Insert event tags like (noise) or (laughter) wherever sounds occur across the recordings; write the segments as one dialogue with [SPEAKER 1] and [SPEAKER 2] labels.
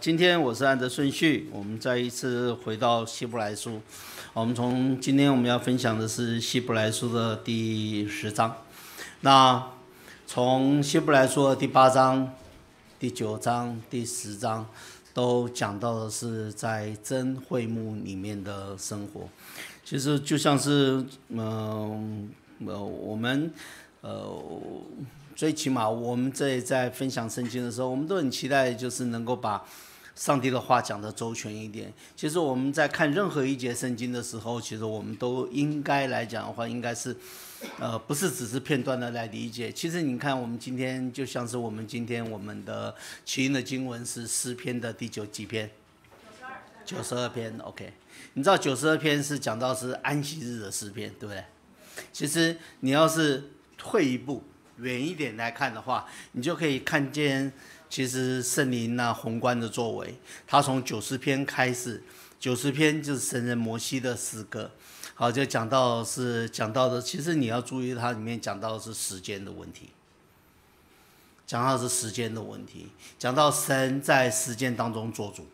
[SPEAKER 1] 今天我是按着顺序，我们再一次回到希伯来书。我们从今天我们要分享的是希伯来书的第十章。那从希伯来书第八章、第九章、第十章都讲到的是在真会幕里面的生活。其实就像是嗯呃我们呃最起码我们这在分享圣经的时候，我们都很期待就是能够把。上帝的话讲的周全一点。其实我们在看任何一节圣经的时候，其实我们都应该来讲的话，应该是，呃，不是只是片段的来理解。其实你看，我们今天就像是我们今天我们的起因的经文是诗篇的第九几篇，九十二篇。OK，你知道九十二篇是讲到是安息日的诗篇，对不对？其实你要是退一步远一点来看的话，你就可以看见。其实圣灵那宏观的作为，他从九十篇开始，九十篇就是神人摩西的诗歌，好，就讲到是讲到的。其实你要注意，它里面讲到的是时间的问题，讲到是时间的问题，讲到神在时间当中做主。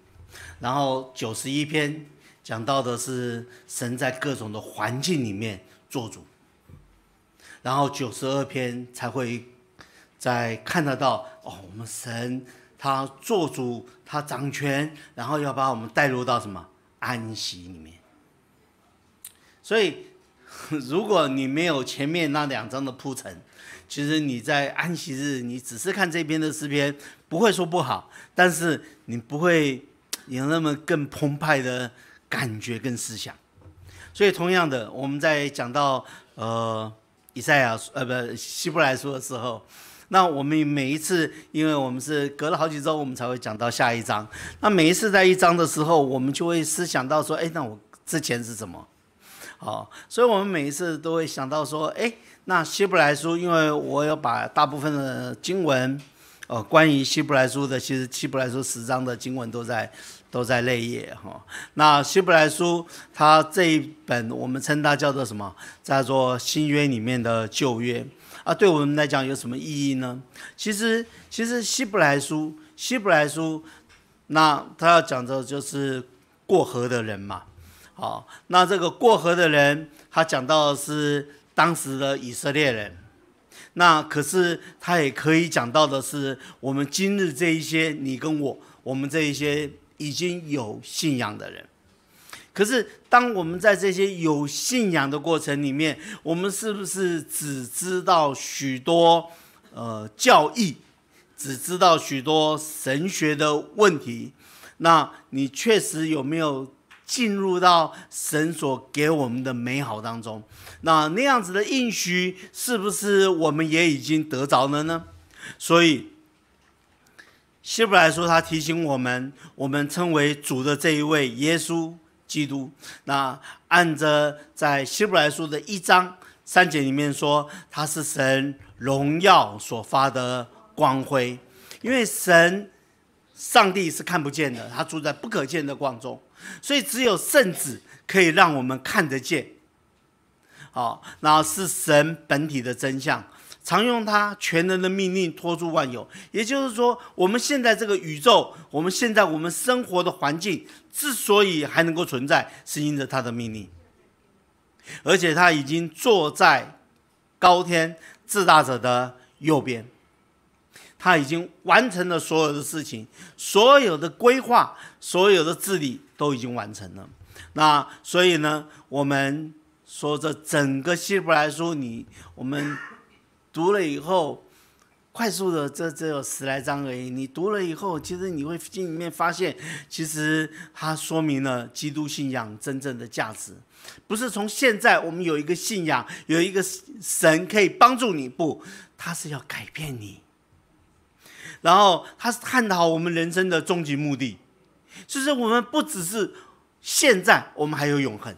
[SPEAKER 1] 然后九十一篇讲到的是神在各种的环境里面做主，然后九十二篇才会。在看得到哦，我们神他做主，他掌权，然后要把我们带入到什么安息里面。所以，如果你没有前面那两章的铺陈，其实你在安息日你只是看这边的诗篇，不会说不好，但是你不会有那么更澎湃的感觉跟思想。所以，同样的，我们在讲到呃以赛亚呃不希伯来书的时候。那我们每一次，因为我们是隔了好几周，我们才会讲到下一章。那每一次在一章的时候，我们就会思想到说，哎，那我之前是什么？好，所以我们每一次都会想到说，哎，那希伯来书，因为我要把大部分的经文，哦，关于希伯来书的，其实希伯来书十章的经文都在都在内页哈。那希伯来书，它这一本我们称它叫做什么？叫做新约里面的旧约。啊，对我们来讲有什么意义呢？其实，其实《希伯来书》，《希伯来书》，那他要讲的就是过河的人嘛。好，那这个过河的人，他讲到的是当时的以色列人，那可是他也可以讲到的是我们今日这一些你跟我，我们这一些已经有信仰的人。可是，当我们在这些有信仰的过程里面，我们是不是只知道许多呃教义，只知道许多神学的问题？那你确实有没有进入到神所给我们的美好当中？那那样子的应许，是不是我们也已经得着了呢？所以，希伯来说他提醒我们，我们称为主的这一位耶稣。基督，那按着在希伯来书的一章三节里面说，他是神荣耀所发的光辉，因为神、上帝是看不见的，他住在不可见的光中，所以只有圣子可以让我们看得见，好，那是神本体的真相。常用他全能的命令托住万有，也就是说，我们现在这个宇宙，我们现在我们生活的环境之所以还能够存在，是因着他的命令。而且他已经坐在高天至大者的右边，他已经完成了所有的事情，所有的规划，所有的治理都已经完成了。那所以呢，我们说这整个希伯来书，你我们。读了以后，快速的，这只有十来章而已。你读了以后，其实你会心里面发现，其实它说明了基督信仰真正的价值，不是从现在我们有一个信仰，有一个神可以帮助你不，他是要改变你。然后，他探讨我们人生的终极目的，就是我们不只是现在，我们还有永恒，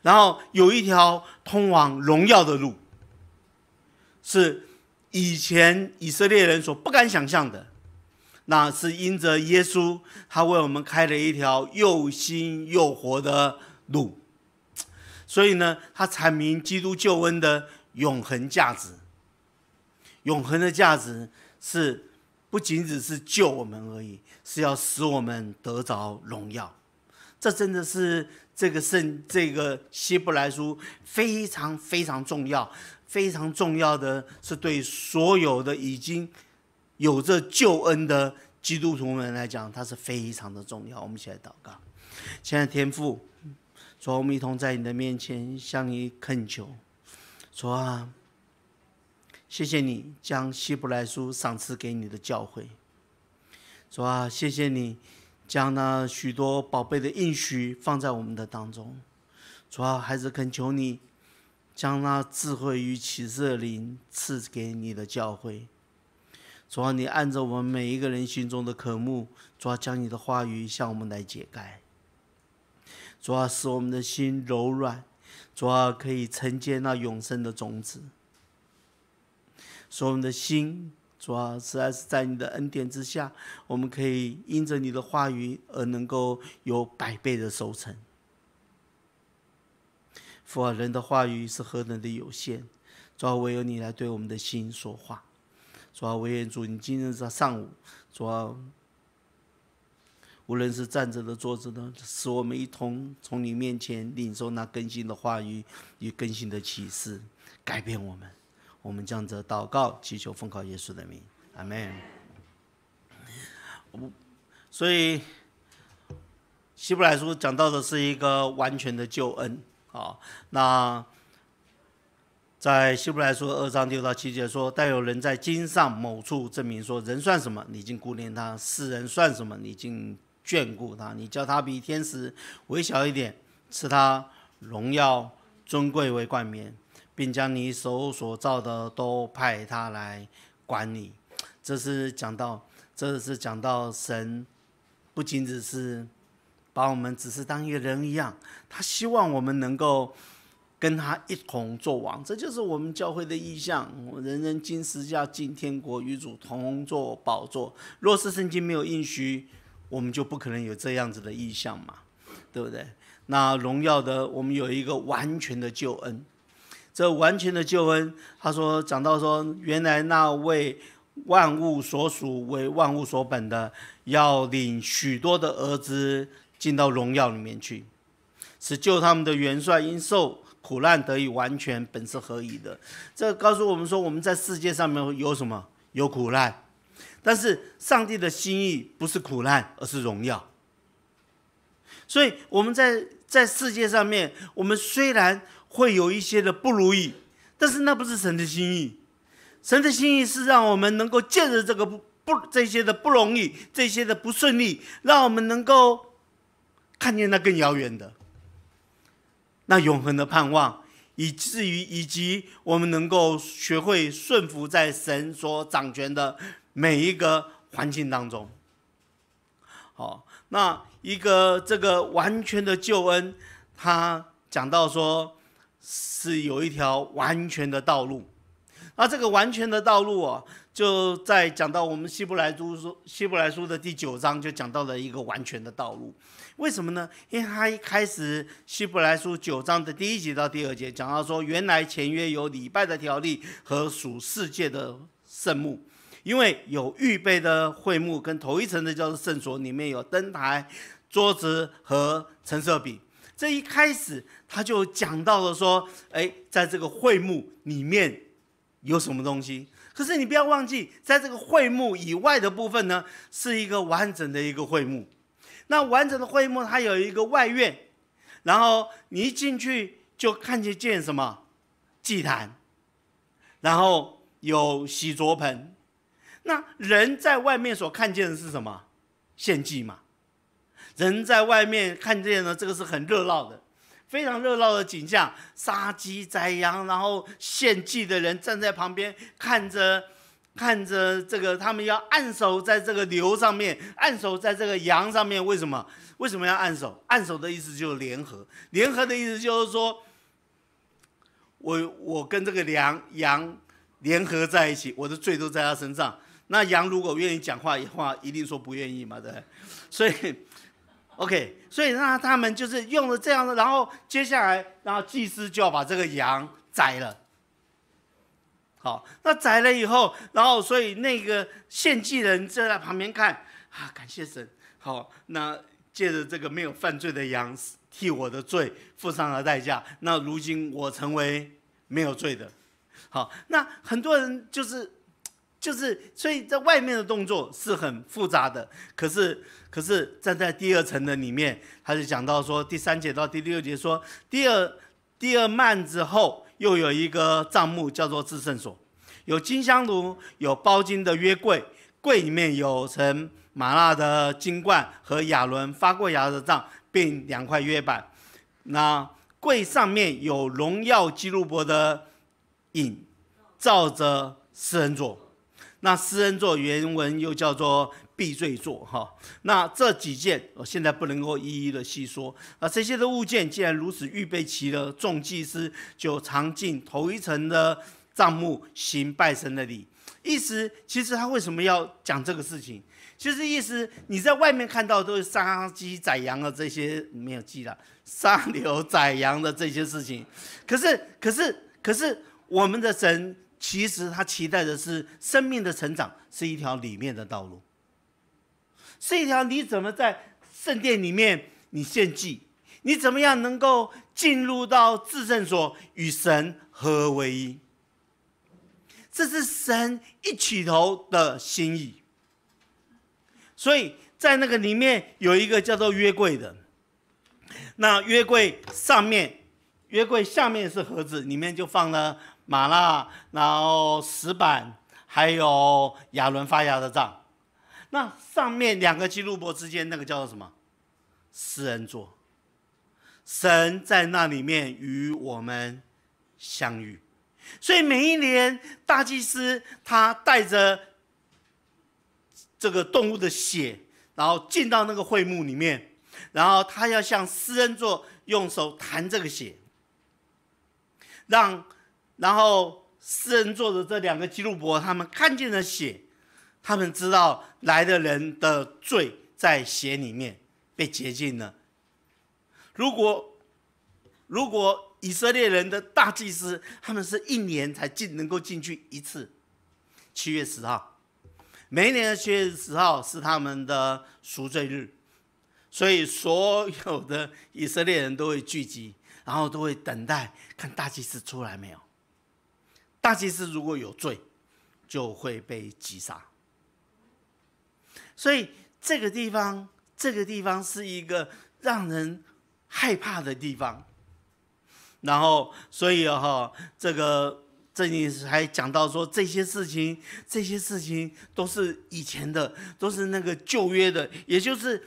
[SPEAKER 1] 然后有一条通往荣耀的路。是以前以色列人所不敢想象的，那是因着耶稣，他为我们开了一条又新又活的路。所以呢，他阐明基督救恩的永恒价值。永恒的价值是，不仅只是救我们而已，是要使我们得着荣耀。这真的是这个圣这个希伯来书非常非常重要。非常重要的，是对所有的已经有着救恩的基督徒们来讲，它是非常的重要。我们一起来祷告。亲爱的天父，主，我们一同在你的面前向你恳求，主啊，谢谢你将希伯来书赏赐给你的教会，主啊，谢谢你将那许多宝贝的应许放在我们的当中，主啊，还是恳求你。将那智慧与启示灵赐给你的教会，主啊，你按着我们每一个人心中的渴慕，主啊，将你的话语向我们来解开。主啊，使我们的心柔软，主啊，可以承接那永生的种子。使我们的心，主啊，实在是在你的恩典之下，我们可以因着你的话语而能够有百倍的收成。说人的话语是何等的有限，主要唯有你来对我们的心说话。主要唯愿主，你今日在上午，主要无论是站着的、坐着的，使我们一同从你面前领受那更新的话语与更新的启示，改变我们。我们将这祷告祈求奉靠耶稣的名，阿门。我们所以希伯来书讲到的是一个完全的救恩。啊，那在希伯来书二章六到七节说，但有人在经上某处证明说，人算什么？你竟顾念他；世人算什么？你竟眷顾他？你叫他比天使微小一点，赐他荣耀尊贵为冠冕，并将你手所造的都派他来管理。这是讲到，这是讲到神不仅只是。把我们只是当一个人一样，他希望我们能够跟他一同做王，这就是我们教会的意向。人人今时教，敬天国与主同坐宝座。若是圣经没有应许，我们就不可能有这样子的意向嘛，对不对？那荣耀的，我们有一个完全的救恩。这完全的救恩，他说讲到说，原来那位万物所属为万物所本的，要领许多的儿子。进到荣耀里面去，使救他们的元帅因受苦难得以完全，本是合以的？这告诉我们说，我们在世界上面有什么？有苦难，但是上帝的心意不是苦难，而是荣耀。所以我们在在世界上面，我们虽然会有一些的不如意，但是那不是神的心意。神的心意是让我们能够借着这个不不这些的不容易，这些的不顺利，让我们能够。看见那更遥远的，那永恒的盼望，以至于以及我们能够学会顺服在神所掌权的每一个环境当中。好，那一个这个完全的救恩，他讲到说是有一条完全的道路，那这个完全的道路啊，就在讲到我们希伯来书希伯来书的第九章就讲到了一个完全的道路。为什么呢？因为他一开始《希伯来书》九章的第一节到第二节讲到说，原来前约有礼拜的条例和属世界的圣幕，因为有预备的会幕跟头一层的叫做圣所，里面有灯台、桌子和橙色饼。这一开始他就讲到了说，哎，在这个会幕里面有什么东西？可是你不要忘记，在这个会幕以外的部分呢，是一个完整的一个会幕。那完整的会幕，它有一个外院，然后你一进去就看见见什么，祭坛，然后有洗濯盆。那人在外面所看见的是什么？献祭嘛。人在外面看见了，这个是很热闹的，非常热闹的景象，杀鸡宰羊，然后献祭的人站在旁边看着。看着这个，他们要按手在这个牛上面，按手在这个羊上面，为什么？为什么要按手？按手的意思就是联合，联合的意思就是说，我我跟这个羊羊联合在一起，我的罪都在他身上。那羊如果愿意讲话的话，一定说不愿意嘛，对所以，OK，所以那他们就是用了这样的，然后接下来，然后祭司就要把这个羊宰了。好，那宰了以后，然后所以那个献祭人就在旁边看啊，感谢神。好，那借着这个没有犯罪的羊替我的罪付上了代价，那如今我成为没有罪的。好，那很多人就是就是，所以在外面的动作是很复杂的，可是可是站在第二层的里面，他就讲到说第三节到第六节说第二第二慢之后。又有一个账目叫做至圣所，有金香炉，有包金的约柜，柜里面有成麻辣的金冠和亚伦发过芽的杖，并两块约板。那柜上面有荣耀基路伯的影，照着四人座。那四人座原文又叫做。避罪做哈，那这几件我现在不能够一一的细说。啊。这些的物件既然如此预备齐了，众祭司就藏进头一层的帐幕行拜神的礼。意思其实他为什么要讲这个事情？其实意思你在外面看到都是杀鸡宰羊的这些没有记了，杀牛宰羊的这些事情。可是可是可是我们的神其实他期待的是生命的成长，是一条里面的道路。是一条，你怎么在圣殿里面？你献祭，你怎么样能够进入到至圣所与神合为一？这是神一起头的心意。所以在那个里面有一个叫做约柜的，那约柜上面，约柜下面是盒子，里面就放了玛拉，然后石板，还有亚伦发芽的杖。那上面两个基路伯之间，那个叫做什么？私人座。神在那里面与我们相遇。所以每一年大祭司他带着这个动物的血，然后进到那个会幕里面，然后他要向私人座用手弹这个血，让然后私人座的这两个基路伯他们看见了血，他们知道。来的人的罪在血里面被洁净了。如果如果以色列人的大祭司，他们是一年才进能够进去一次，七月十号，每一年的七月十号是他们的赎罪日，所以所有的以色列人都会聚集，然后都会等待看大祭司出来没有。大祭司如果有罪，就会被击杀。所以这个地方，这个地方是一个让人害怕的地方。然后，所以啊哈，这个郑里还讲到说，这些事情，这些事情都是以前的，都是那个旧约的，也就是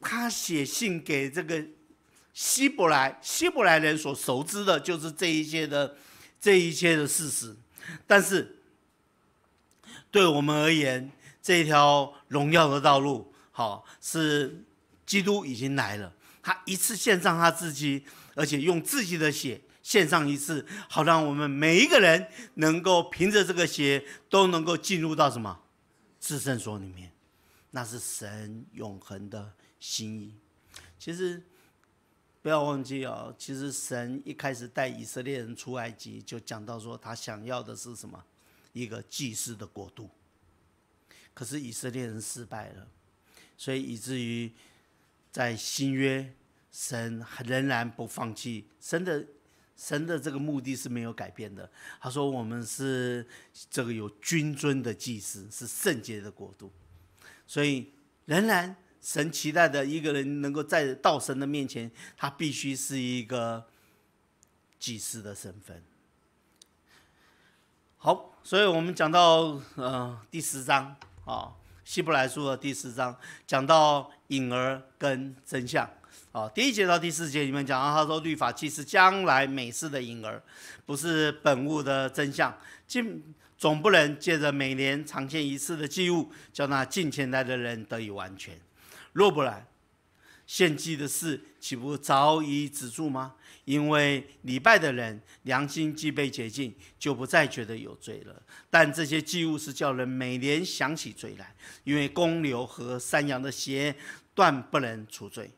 [SPEAKER 1] 他写信给这个希伯来、希伯来人所熟知的，就是这一些的、这一些的事实。但是，对我们而言，这条荣耀的道路，好是基督已经来了，他一次献上他自己，而且用自己的血献上一次，好让我们每一个人能够凭着这个血都能够进入到什么，至圣所里面，那是神永恒的心意。其实不要忘记哦，其实神一开始带以色列人出埃及，就讲到说他想要的是什么，一个祭司的国度。可是以色列人失败了，所以以至于在新约，神仍然不放弃，神的神的这个目的是没有改变的。他说：“我们是这个有君尊的祭司，是圣洁的国度，所以仍然神期待的一个人能够在到神的面前，他必须是一个祭司的身份。”好，所以我们讲到呃第十章。啊，希伯来书的第四章讲到隐儿跟真相。啊，第一节到第四节里面讲啊，他说律法既是将来美事的隐儿，不是本物的真相，尽总不能借着每年常见一次的祭物，叫那近前来的人得以完全。若不然，献祭的事岂不早已止住吗？因为礼拜的人良心既被洁净，就不再觉得有罪了。但这些祭物是叫人每年想起罪来，因为公牛和山羊的血断不能除罪，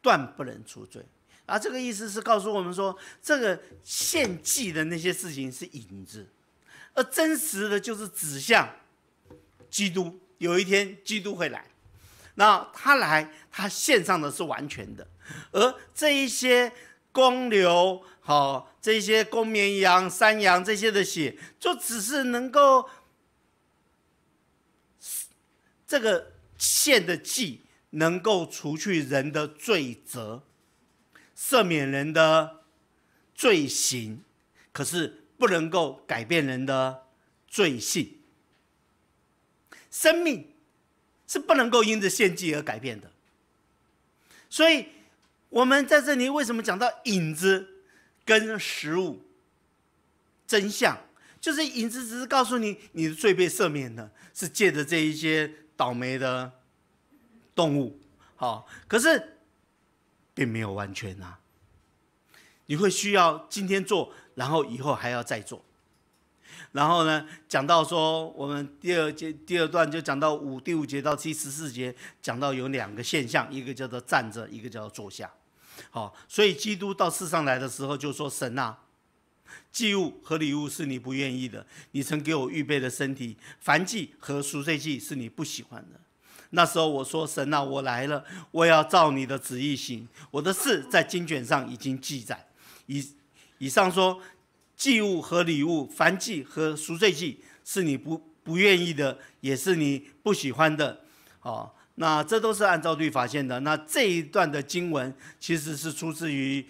[SPEAKER 1] 断不能除罪。而这个意思是告诉我们说，这个献祭的那些事情是影子，而真实的就是指向基督。有一天基督会来，那他来，他献上的是完全的，而这一些。公牛、好这些公绵羊、山羊这些的血，就只是能够这个献的祭，能够除去人的罪责，赦免人的罪行，可是不能够改变人的罪性。生命是不能够因着献祭而改变的，所以。我们在这里为什么讲到影子跟食物？真相就是影子只是告诉你，你的罪被赦免了，是借着这一些倒霉的动物。好，可是并没有完全啊。你会需要今天做，然后以后还要再做。然后呢，讲到说我们第二节第二段就讲到五第五节到七十四节，讲到有两个现象，一个叫做站着，一个叫做坐下。好，所以基督到世上来的时候就说：“神呐，祭物和礼物是你不愿意的，你曾给我预备的身体、凡祭和赎罪祭是你不喜欢的。”那时候我说：“神呐，我来了，我要照你的旨意行。我的事在经卷上已经记载。”以以上说，祭物和礼物、凡祭和赎罪祭是你不不愿意的，也是你不喜欢的。好。那这都是按照律法线的。那这一段的经文其实是出自于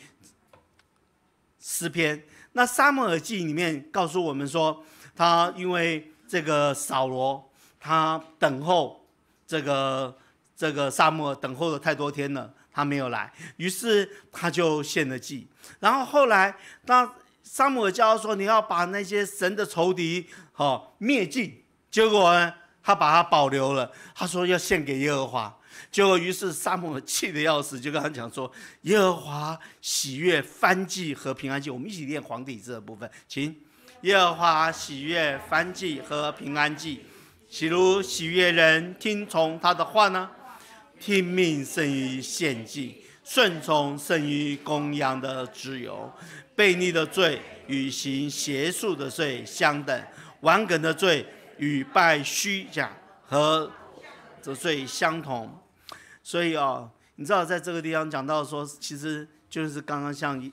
[SPEAKER 1] 诗篇。那撒母耳记里面告诉我们说，他因为这个扫罗，他等候这个这个撒母等候了太多天了，他没有来，于是他就献了祭。然后后来那撒母耳教说：“你要把那些神的仇敌好灭尽。”结果呢？他把它保留了，他说要献给耶和华，结果于是沙漠气得要死，就跟他讲说：耶和华喜悦翻祭和平安祭，我们一起念黄帝字的部分，请耶和华喜悦翻祭和平安祭，岂如喜悦人听从他的话呢？听命胜于献祭，顺从胜于公羊的自由。悖逆的罪与行邪术的罪相等，顽梗的罪。与拜虚假和则罪相同，所以哦，你知道在这个地方讲到说，其实就是刚刚像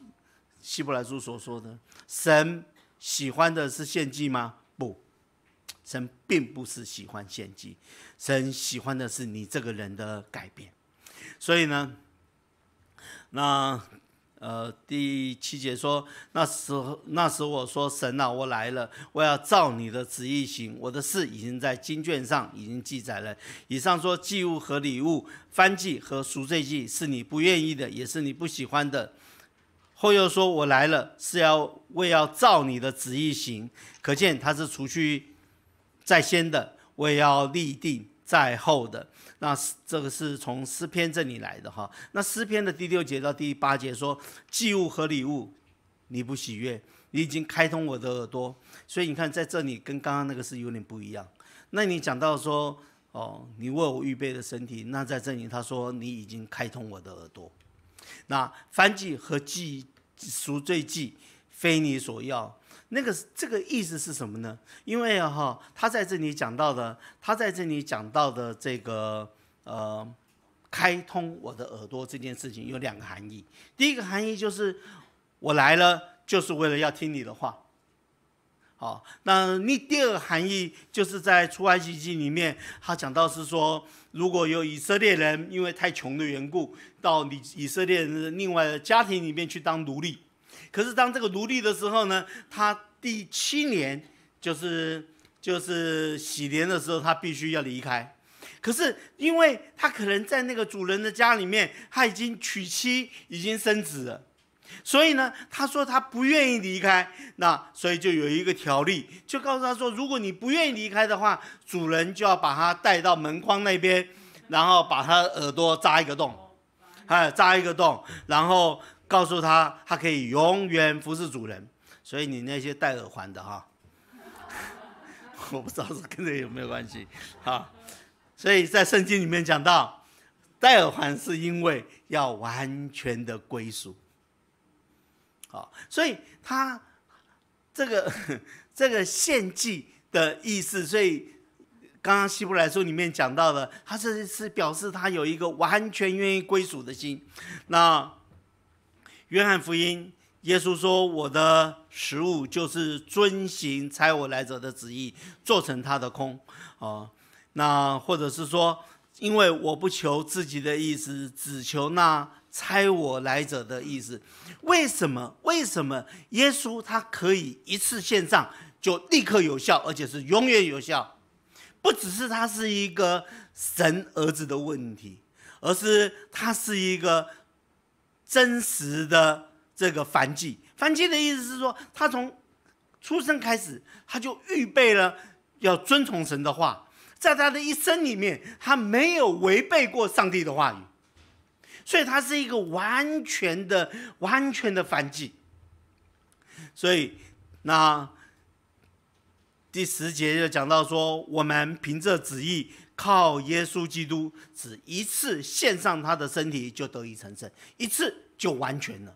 [SPEAKER 1] 希伯来书所说的，神喜欢的是献祭吗？不，神并不是喜欢献祭，神喜欢的是你这个人的改变。所以呢，那。呃，第七节说，那时候那时我说，神啊，我来了，我要照你的旨意行。我的事已经在经卷上已经记载了。以上说祭物和礼物、翻祭和赎罪祭是你不愿意的，也是你不喜欢的。后又说我来了，是要为要照你的旨意行。可见他是除去在先的，我也要立定。在后的，那是这个是从诗篇这里来的哈。那诗篇的第六节到第八节说，祭物和礼物，你不喜悦，你已经开通我的耳朵。所以你看，在这里跟刚刚那个是有点不一样。那你讲到说，哦，你为我预备的身体，那在这里他说你已经开通我的耳朵。那翻祭和祭赎罪祭，非你所要。那个这个意思是什么呢？因为哈，他在这里讲到的，他在这里讲到的这个呃，开通我的耳朵这件事情有两个含义。第一个含义就是我来了就是为了要听你的话。好，那你第二个含义就是在出埃及记里面，他讲到是说，如果有以色列人因为太穷的缘故，到以以色列人另外的家庭里面去当奴隶。可是当这个奴隶的时候呢，他第七年就是就是洗年的时候，他必须要离开。可是因为他可能在那个主人的家里面，他已经娶妻，已经生子了，所以呢，他说他不愿意离开。那所以就有一个条例，就告诉他说，如果你不愿意离开的话，主人就要把他带到门框那边，然后把他耳朵扎一个洞，哎，扎一个洞，然后。告诉他，他可以永远服侍主人。所以你那些戴耳环的哈，(laughs) 我不知道是跟这有没有关系，啊。所以在圣经里面讲到，戴耳环是因为要完全的归属。好，所以他这个 (laughs) 这个献祭的意思，所以刚刚希伯来书里面讲到的，他这是表示他有一个完全愿意归属的心，那。约翰福音，耶稣说：“我的食物就是遵行差我来者的旨意，做成他的空。啊，那或者是说，因为我不求自己的意思，只求那差我来者的意思。为什么？为什么？耶稣他可以一次献上就立刻有效，而且是永远有效。不只是他是一个神儿子的问题，而是他是一个。真实的这个凡祭，凡祭的意思是说，他从出生开始，他就预备了要遵从神的话，在他的一生里面，他没有违背过上帝的话语，所以他是一个完全的、完全的凡祭。所以那第十节就讲到说，我们凭着旨意，靠耶稣基督只一次献上他的身体，就得以成圣一次。就完全了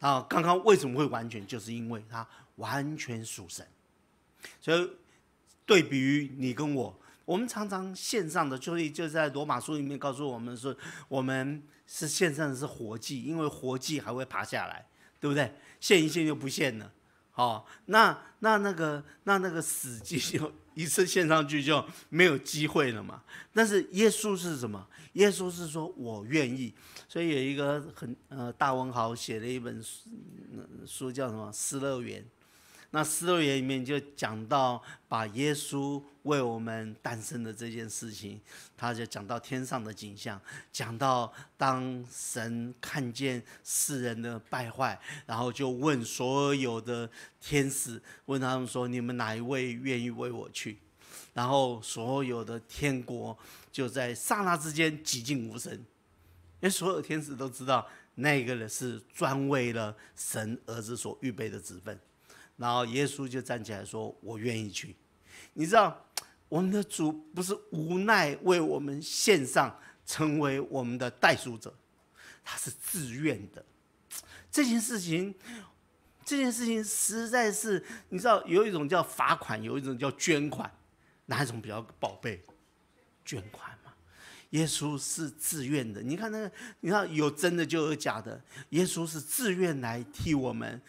[SPEAKER 1] 啊！刚刚为什么会完全？就是因为它完全属神，所以对比于你跟我，我们常常线上的就是就在罗马书里面告诉我们说，我们是线上的是活祭，因为活祭还会爬下来，对不对？现一现就不现了。哦，那那那个那那个死机就一次献上去就没有机会了嘛？但是耶稣是什么？耶稣是说我愿意，所以有一个很呃大文豪写了一本书，书叫什么《失乐园》。那四六园》里面就讲到，把耶稣为我们诞生的这件事情，他就讲到天上的景象，讲到当神看见世人的败坏，然后就问所有的天使，问他们说：你们哪一位愿意为我去？然后所有的天国就在刹那之间寂静无声，因为所有天使都知道，那个人是专为了神儿子所预备的子分。然后耶稣就站起来说：“我愿意去。”你知道，我们的主不是无奈为我们献上，成为我们的代赎者，他是自愿的。这件事情，这件事情实在是，你知道，有一种叫罚款，有一种叫捐款，哪一种比较宝贝？捐款嘛。耶稣是自愿的。你看那个，你看有真的就有假的。耶稣是自愿来替我们。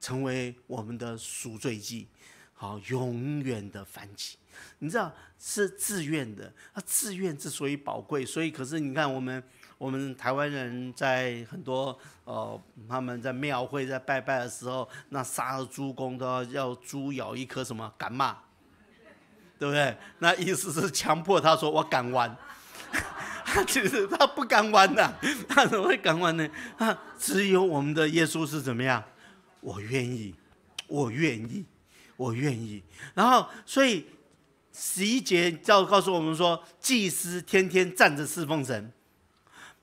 [SPEAKER 1] 成为我们的赎罪祭，好永远的反击。你知道是自愿的，啊，自愿之所以宝贵，所以可是你看我们我们台湾人在很多呃他们在庙会在拜拜的时候，那杀了猪公都要要猪咬一颗什么？敢骂，对不对？那意思是强迫他说我敢玩，他 (laughs) 其实他不敢玩的，他怎么会敢玩呢？啊，只有我们的耶稣是怎么样？我愿意，我愿意，我愿意。然后，所以十一节要告诉我们说，祭司天天站着侍奉神，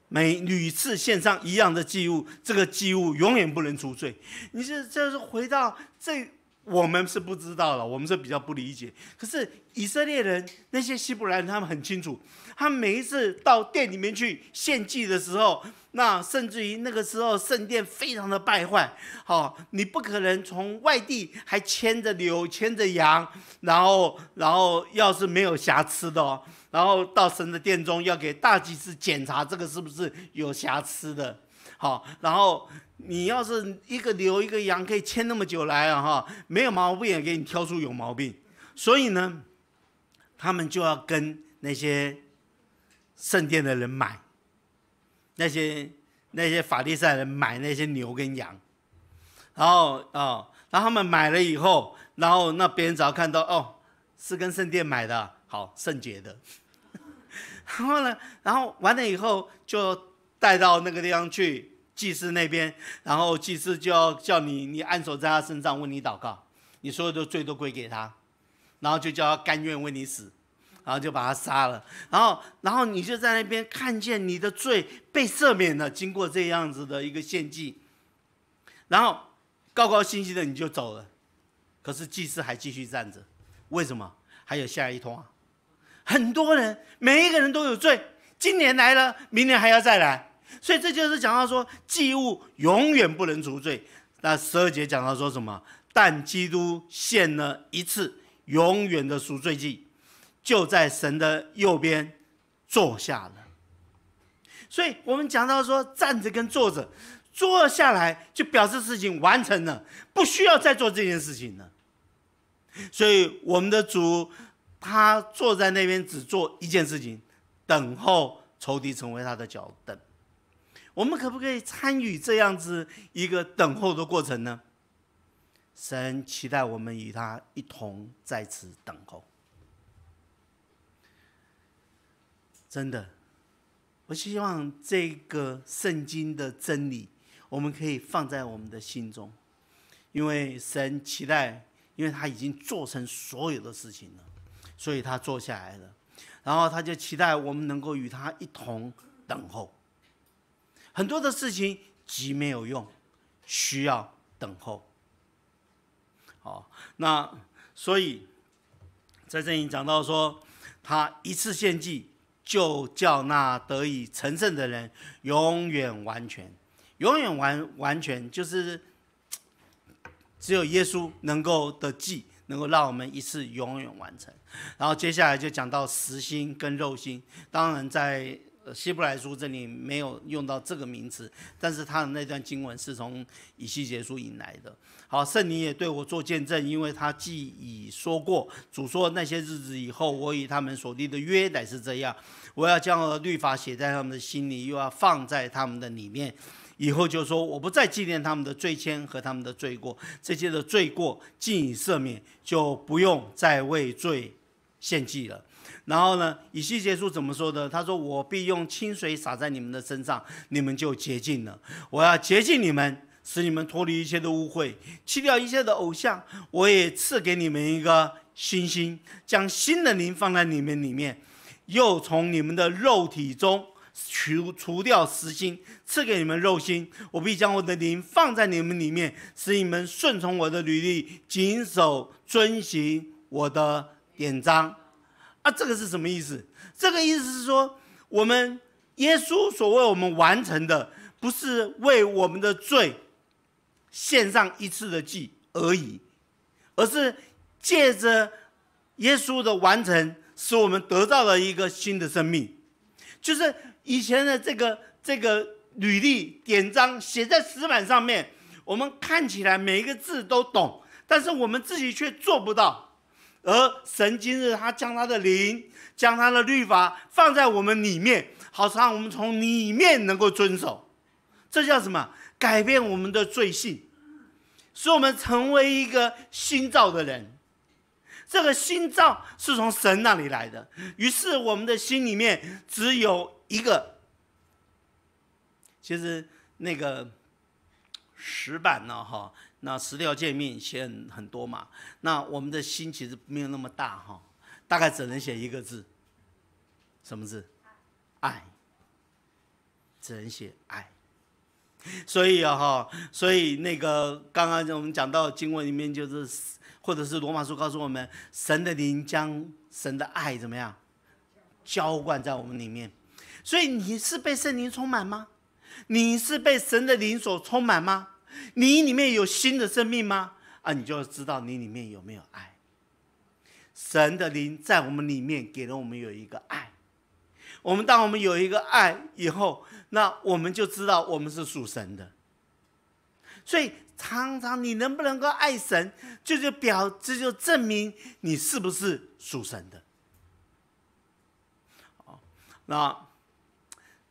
[SPEAKER 1] 每屡次献上一样的祭物，这个祭物永远不能除罪。你这这是回到这。我们是不知道了，我们是比较不理解。可是以色列人那些希伯来人他们很清楚，他每一次到殿里面去献祭的时候，那甚至于那个时候圣殿非常的败坏。好，你不可能从外地还牵着牛牵着羊，然后然后要是没有瑕疵的，哦，然后到神的殿中要给大祭司检查这个是不是有瑕疵的。好，然后你要是一个牛一个羊，可以牵那么久来啊哈，没有毛病也给你挑出有毛病，所以呢，他们就要跟那些圣殿的人买，那些那些法利赛人买那些牛跟羊，然后啊，然后他们买了以后，然后那别人只要看到哦，是跟圣殿买的好圣洁的，(laughs) 然后呢，然后完了以后就。带到那个地方去，祭司那边，然后祭司就要叫你，你按手在他身上，为你祷告，你所有的罪都归给他，然后就叫他甘愿为你死，然后就把他杀了，然后，然后你就在那边看见你的罪被赦免了，经过这样子的一个献祭，然后高高兴兴的你就走了，可是祭司还继续站着，为什么？还有下一通啊！很多人，每一个人都有罪，今年来了，明年还要再来。所以这就是讲到说祭物永远不能除罪。那十二节讲到说什么？但基督献了一次永远的赎罪祭，就在神的右边坐下了。所以我们讲到说站着跟坐着，坐下来就表示事情完成了，不需要再做这件事情了。所以我们的主他坐在那边只做一件事情，等候仇敌成为他的脚凳。我们可不可以参与这样子一个等候的过程呢？神期待我们与他一同在此等候。真的，我希望这个圣经的真理，我们可以放在我们的心中，因为神期待，因为他已经做成所有的事情了，所以他坐下来了，然后他就期待我们能够与他一同等候。很多的事情急没有用，需要等候。好，那所以在这里讲到说，他一次献祭就叫那得以成圣的人永远完全，永远完完全就是只有耶稣能够的祭，能够让我们一次永远完成。然后接下来就讲到实心跟肉心，当然在。《希伯来书》这里没有用到这个名词，但是他的那段经文是从以西结书引来的。好，圣灵也对我做见证，因为他既已说过主说那些日子以后，我与他们所立的约乃是这样：我要将律法写在他们的心里，又要放在他们的里面。以后就说我不再纪念他们的罪愆和他们的罪过，这些的罪过尽已赦免，就不用再为罪献祭了。然后呢？以西结书怎么说的？他说：“我必用清水洒在你们的身上，你们就洁净了。我要洁净你们，使你们脱离一切的污秽，去掉一切的偶像。我也赐给你们一个新心，将新的灵放在你们里面，又从你们的肉体中除除掉实心，赐给你们肉心。我必将我的灵放在你们里面，使你们顺从我的律例，谨守遵行我的典章。”啊，这个是什么意思？这个意思是说，我们耶稣所为我们完成的，不是为我们的罪献上一次的祭而已，而是借着耶稣的完成，使我们得到了一个新的生命。就是以前的这个这个履历典章写在石板上面，我们看起来每一个字都懂，但是我们自己却做不到。而神今日他将他的灵，将他的律法放在我们里面，好让我们从里面能够遵守。这叫什么？改变我们的罪性，使我们成为一个新造的人。这个新造是从神那里来的。于是我们的心里面只有一个。其实那个石板呢？哈。那十条诫面写很很多嘛，那我们的心其实没有那么大哈，大概只能写一个字，什么字？爱，只能写爱。所以啊哈，所以那个刚刚我们讲到经文里面，就是或者是罗马书告诉我们，神的灵将神的爱怎么样，浇灌在我们里面。所以你是被圣灵充满吗？你是被神的灵所充满吗？你里面有新的生命吗？啊，你就知道你里面有没有爱。神的灵在我们里面给了我们有一个爱，我们当我们有一个爱以后，那我们就知道我们是属神的。所以常常你能不能够爱神，这就表，这就证明你是不是属神的。哦，那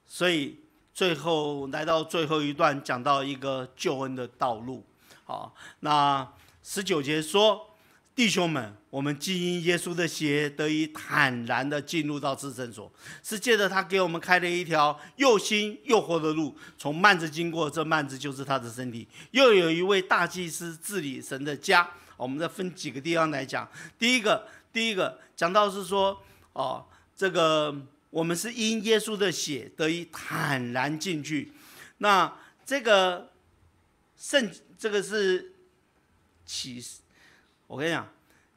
[SPEAKER 1] 所以。最后来到最后一段，讲到一个救恩的道路。好，那十九节说，弟兄们，我们基因耶稣的血得以坦然的进入到至圣所，是借着他给我们开了一条又新又活的路，从幔子经过。这幔子就是他的身体。又有一位大祭司治理神的家。我们再分几个地方来讲。第一个，第一个讲到是说，哦，这个。我们是因耶稣的血得以坦然进去。那这个圣，这个是启。示。我跟你讲，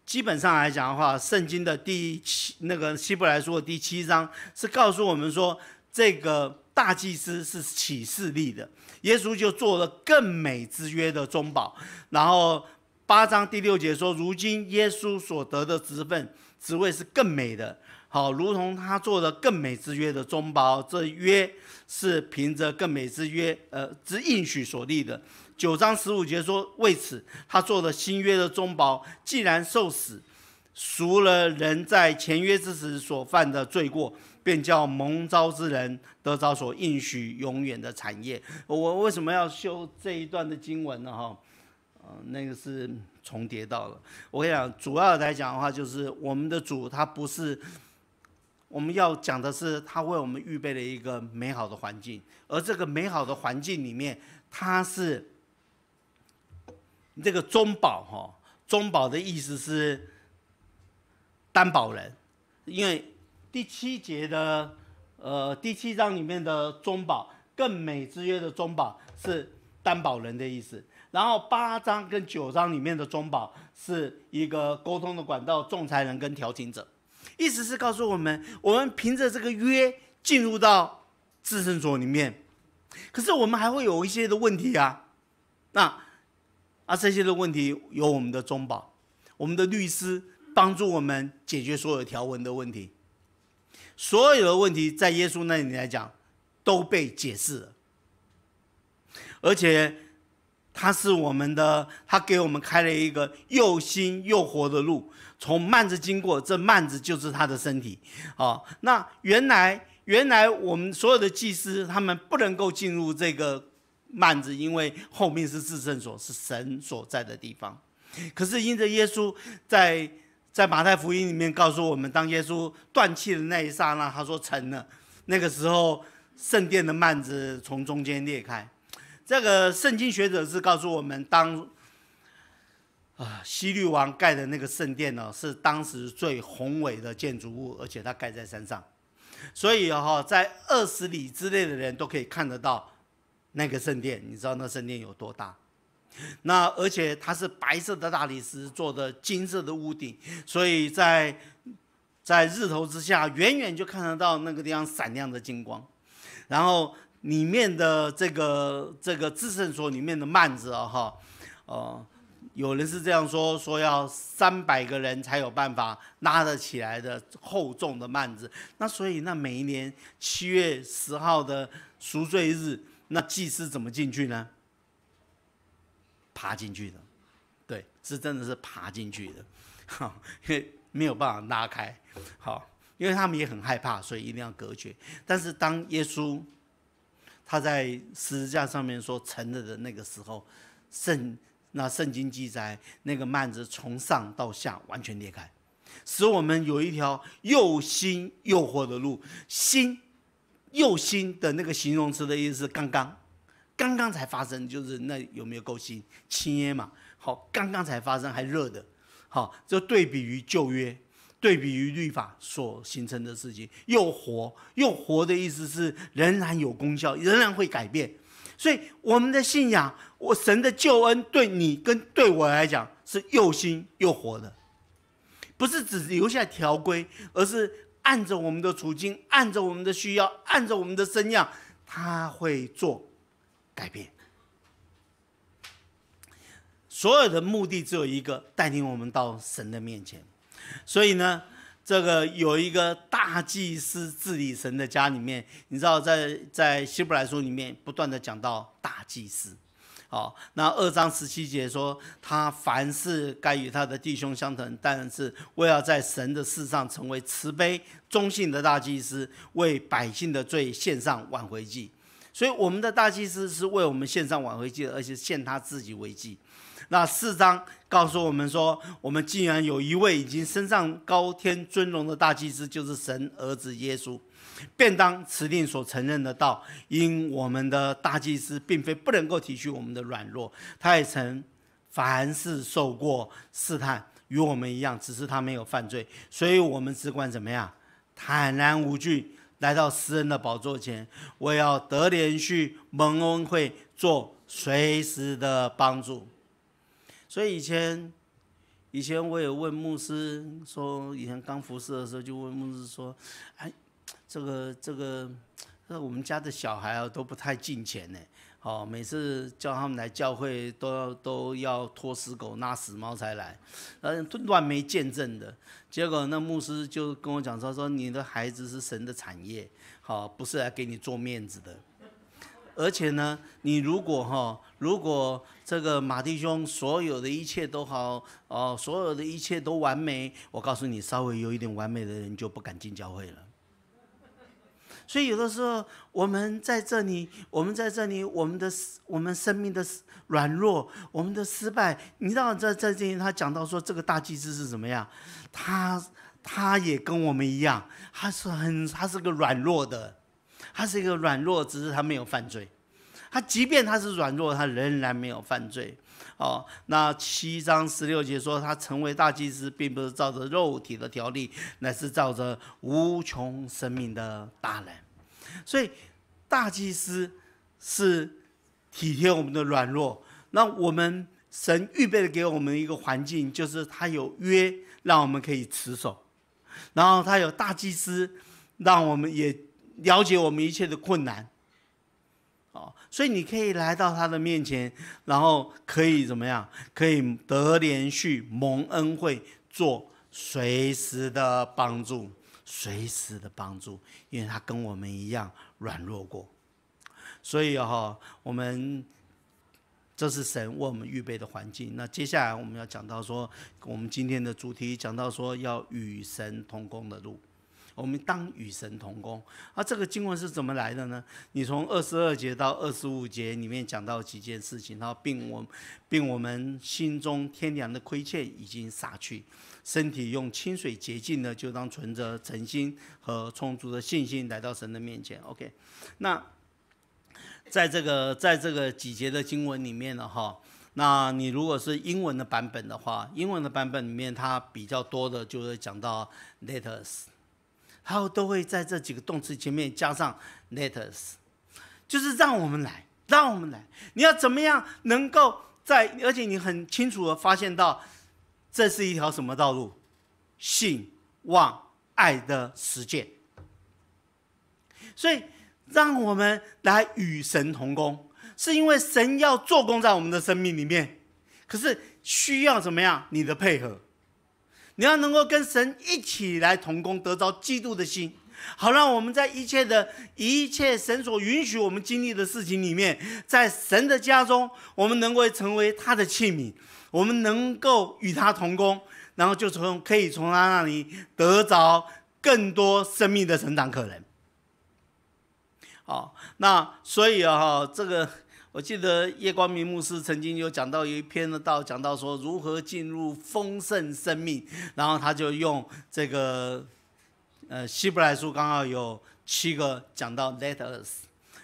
[SPEAKER 1] 基本上来讲的话，圣经的第七那个希伯来书第七章是告诉我们说，这个大祭司是启示力的，耶稣就做了更美之约的中保。然后八章第六节说，如今耶稣所得的职分、职位是更美的。好，如同他做的更美之约的中保，这约是凭着更美之约，呃，之应许所立的。九章十五节说：“为此，他做的新约的中保，既然受死，赎了人在前约之时所犯的罪过，便叫蒙召之人得着所应许永远的产业。”我为什么要修这一段的经文呢？哈，呃，那个是重叠到了。我跟你讲，主要来讲的话，就是我们的主他不是。我们要讲的是，他为我们预备了一个美好的环境，而这个美好的环境里面，它是这个中保哈，中保的意思是担保人，因为第七节的呃第七章里面的中保，更美之约的中保是担保人的意思，然后八章跟九章里面的中保是一个沟通的管道，仲裁人跟调停者。意思是告诉我们，我们凭着这个约进入到至圣所里面，可是我们还会有一些的问题啊，那啊这些的问题有我们的中保，我们的律师帮助我们解决所有条文的问题，所有的问题在耶稣那里来讲都被解释了，而且他是我们的，他给我们开了一个又新又活的路。从幔子经过，这幔子就是他的身体。好，那原来原来我们所有的祭司他们不能够进入这个幔子，因为后面是自圣所，是神所在的地方。可是因着耶稣在在马太福音里面告诉我们，当耶稣断气的那一刹那，他说成了，那个时候圣殿的幔子从中间裂开。这个圣经学者是告诉我们，当啊，西律王盖的那个圣殿呢，是当时最宏伟的建筑物，而且它盖在山上，所以哈，在二十里之内的人都可以看得到那个圣殿。你知道那圣殿有多大？那而且它是白色的大理石做的，金色的屋顶，所以在在日头之下，远远就看得到那个地方闪亮的金光。然后里面的这个这个制圣所里面的幔子啊，哈，哦。有人是这样说：说要三百个人才有办法拉得起来的厚重的幔子。那所以那每一年七月十号的赎罪日，那祭司怎么进去呢？爬进去的，对，是真的是爬进去的，哈，因为没有办法拉开。好，因为他们也很害怕，所以一定要隔绝。但是当耶稣他在十字架上面说沉着的那个时候，圣。那圣经记载，那个幔子从上到下完全裂开，使我们有一条又新又活的路。新，又新的那个形容词的意思刚刚，刚刚才发生，就是那有没有够新？新耶嘛，好，刚刚才发生还热的，好，就对比于旧约，对比于律法所形成的事情，又活，又活的意思是仍然有功效，仍然会改变。所以，我们的信仰，我神的救恩，对你跟对我来讲是又新又活的，不是只留下条规，而是按着我们的处境，按着我们的需要，按着我们的身量，他会做改变。所有的目的只有一个，带领我们到神的面前。所以呢。这个有一个大祭司治理神的家里面，你知道在在希伯来书里面不断的讲到大祭司，好，那二章十七节说他凡事该与他的弟兄相称，但是为要在神的事上成为慈悲忠信的大祭司，为百姓的罪献上挽回祭。所以我们的大祭司是为我们献上挽回祭而且献他自己为祭。那四章告诉我们说，我们竟然有一位已经升上高天尊荣的大祭司，就是神儿子耶稣，便当此令所承认的道。因我们的大祭司并非不能够体恤我们的软弱，他也曾凡事受过试探，与我们一样，只是他没有犯罪。所以我们只管怎么样坦然无惧来到人的宝座前，我要得连续蒙恩惠，做随时的帮助。所以以前，以前我也问牧师说，以前刚服侍的时候就问牧师说，哎，这个这个，那我们家的小孩啊都不太进钱呢，哦，每次叫他们来教会都要都要拖死狗拉死猫才来，嗯，乱没见证的。结果那牧师就跟我讲说说，你的孩子是神的产业，好，不是来给你做面子的。而且呢，你如果哈，如果这个马弟兄所有的一切都好哦，所有的一切都完美，我告诉你，稍微有一点完美的人就不敢进教会了。所以有的时候我们在这里，我们在这里，我们的我们生命的软弱，我们的失败，你知道在在这里他讲到说这个大祭司是怎么样，他他也跟我们一样，他是很他是个软弱的。他是一个软弱，只是他没有犯罪。他即便他是软弱，他仍然没有犯罪。哦，那七章十六节说他成为大祭司，并不是照着肉体的条例，乃是照着无穷生命的大人。所以大祭司是体贴我们的软弱。那我们神预备的给我们一个环境，就是他有约让我们可以持守，然后他有大祭司让我们也。了解我们一切的困难，哦，所以你可以来到他的面前，然后可以怎么样？可以得连续蒙恩惠、做随时的帮助，随时的帮助，因为他跟我们一样软弱过。所以哈，我们这是神为我们预备的环境。那接下来我们要讲到说，我们今天的主题讲到说要与神同工的路。我们当与神同工，啊，这个经文是怎么来的呢？你从二十二节到二十五节里面讲到几件事情，然后并我，并我们心中天良的亏欠已经撒去，身体用清水洁净的，就当存着诚心和充足的信心来到神的面前。OK，那在这个在这个几节的经文里面呢，哈，那你如果是英文的版本的话，英文的版本里面它比较多的就是讲到 letters。然后都会在这几个动词前面加上 letters，就是让我们来，让我们来，你要怎么样能够在，而且你很清楚的发现到，这是一条什么道路，信、望爱的实践。所以让我们来与神同工，是因为神要做工在我们的生命里面，可是需要怎么样你的配合。你要能够跟神一起来同工，得着基督的心，好让我们在一切的一切神所允许我们经历的事情里面，在神的家中，我们能够成为他的器皿，我们能够与他同工，然后就从可以从他那里得着更多生命的成长可能。好，那所以啊，这个。我记得叶光明牧师曾经有讲到一篇的，到讲到说如何进入丰盛生命，然后他就用这个，呃，希伯来书刚好有七个讲到 letters，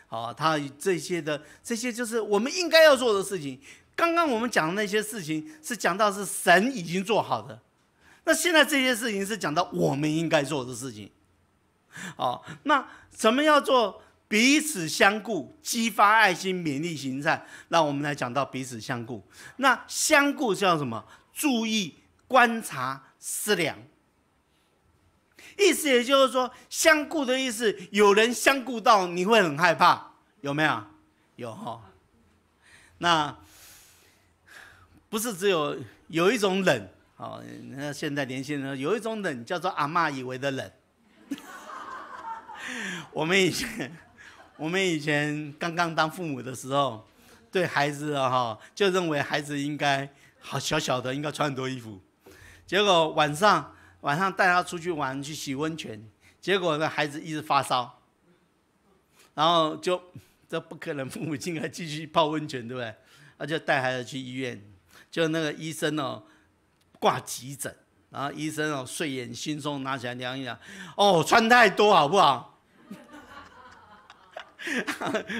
[SPEAKER 1] 好，他这些的这些就是我们应该要做的事情。刚刚我们讲的那些事情是讲到是神已经做好的，那现在这些事情是讲到我们应该做的事情，好，那怎么要做？彼此相顾，激发爱心，勉励行善。那我们来讲到彼此相顾，那相顾叫什么？注意观察思量。意思也就是说，相顾的意思，有人相顾到你会很害怕，有没有？有哈。那不是只有有一种冷哦。那现在年轻人有一种冷，叫做阿妈以为的冷。(laughs) 我们以前。我们以前刚刚当父母的时候，对孩子哈，就认为孩子应该好小小的应该穿很多衣服。结果晚上晚上带他出去玩去洗温泉，结果呢孩子一直发烧，然后就这不可能父母应该继续泡温泉对不对？他就带孩子去医院，就那个医生哦挂急诊，然后医生哦睡眼惺忪拿起来量一量，哦穿太多好不好？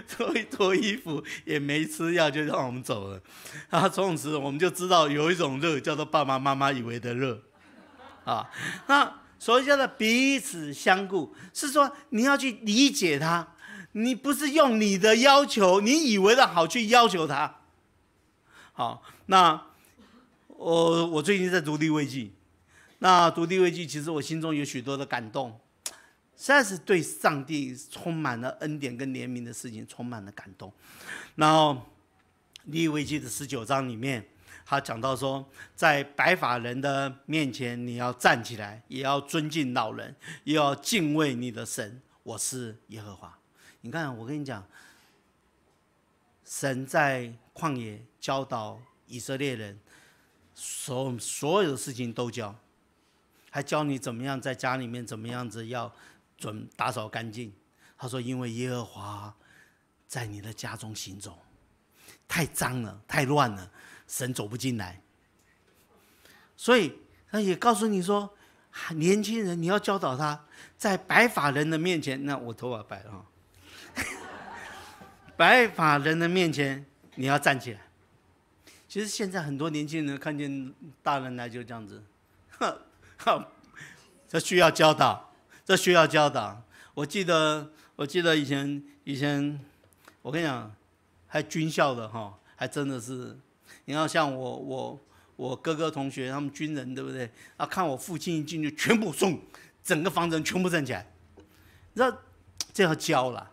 [SPEAKER 1] 脱一脱衣服也没吃药就让我们走了，啊，从此我们就知道有一种热叫做爸爸妈妈以为的热，啊，那所谓叫的彼此相顾是说你要去理解他，你不是用你的要求你以为的好去要求他，好，那我我最近在读《立位记》，那《立位记》其实我心中有许多的感动。实在是对上帝充满了恩典跟怜悯的事情，充满了感动。然后利未记的十九章里面，他讲到说，在白发人的面前你要站起来，也要尊敬老人，也要敬畏你的神。我是耶和华。你看，我跟你讲，神在旷野教导以色列人，所所有的事情都教，还教你怎么样在家里面怎么样子要。准打扫干净，他说：“因为耶和华在你的家中行走，太脏了，太乱了，神走不进来。所以他也告诉你说，年轻人，你要教导他在白发人的面前。那我头发白了，(laughs) 白发人的面前你要站起来。其实现在很多年轻人看见大人来就这样子，这 (laughs) 需要教导。”这需要教导。我记得，我记得以前，以前，我跟你讲，还军校的哈，还真的是，你要像我我我哥哥同学他们军人对不对？啊，看我父亲一进去，全部送，整个房子全部站起来。你这要教了。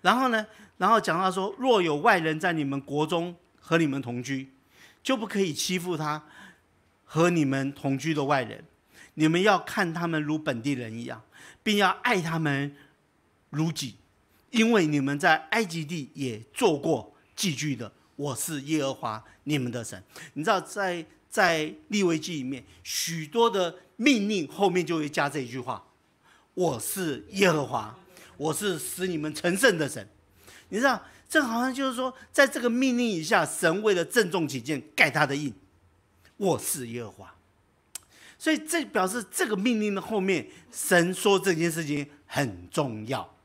[SPEAKER 1] 然后呢，然后讲到说，若有外人在你们国中和你们同居，就不可以欺负他和你们同居的外人，你们要看他们如本地人一样。并要爱他们如己，因为你们在埃及地也做过寄居的。我是耶和华你们的神。你知道，在在利未记里面，许多的命令后面就会加这一句话：“我是耶和华，我是使你们成圣的神。”你知道，这好像就是说，在这个命令以下，神为了郑重起见，盖他的印：“我是耶和华。”所以这表示这个命令的后面，神说这件事情很重要。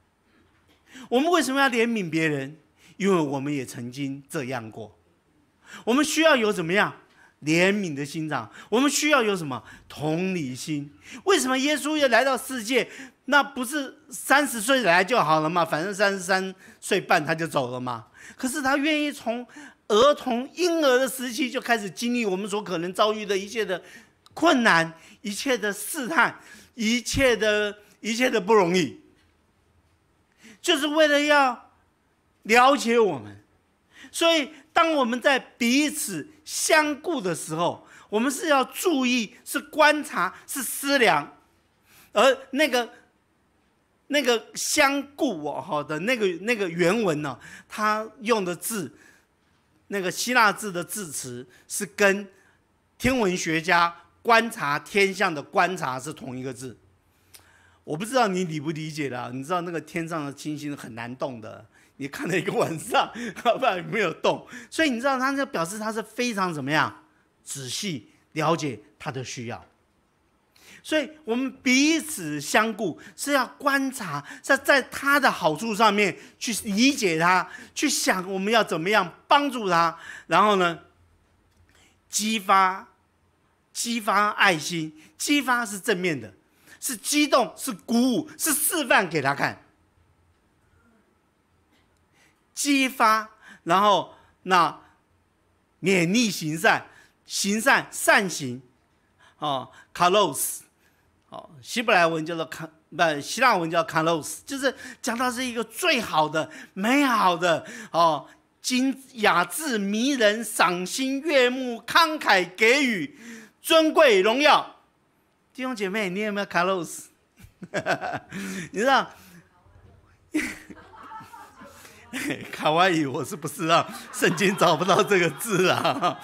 [SPEAKER 1] 我们为什么要怜悯别人？因为我们也曾经这样过。我们需要有怎么样怜悯的心肠？我们需要有什么同理心？为什么耶稣要来到世界？那不是三十岁来就好了嘛？反正三十三岁半他就走了嘛。可是他愿意从儿童、婴儿的时期就开始经历我们所可能遭遇的一切的。困难，一切的试探，一切的，一切的不容易，就是为了要了解我们。所以，当我们在彼此相顾的时候，我们是要注意，是观察，是思量。而那个、那个相顾哦，哈的那个、那个原文呢，他用的字，那个希腊字的字词，是跟天文学家。观察天象的观察是同一个字，我不知道你理不理解的，你知道那个天上的星星很难动的，你看了一个晚上，它没有动，所以你知道它就表示它是非常怎么样，仔细了解它的需要。所以我们彼此相顾是要观察，在在他的好处上面去理解他，去想我们要怎么样帮助他，然后呢，激发。激发爱心，激发是正面的，是激动，是鼓舞，是示范给他看。激发，然后那勉励行善，行善善行，哦卡 a 斯，l o s 哦，希伯来文叫做卡，不希腊文叫卡 a 斯，l o s 就是讲到是一个最好的、美好的，哦，精雅致、迷人、赏心悦目、慷慨给予。尊贵荣耀，弟兄姐妹，你有没有 Carlos？(laughs) 你知道，(laughs) 卡哇伊我是不是圣经找不到这个字啊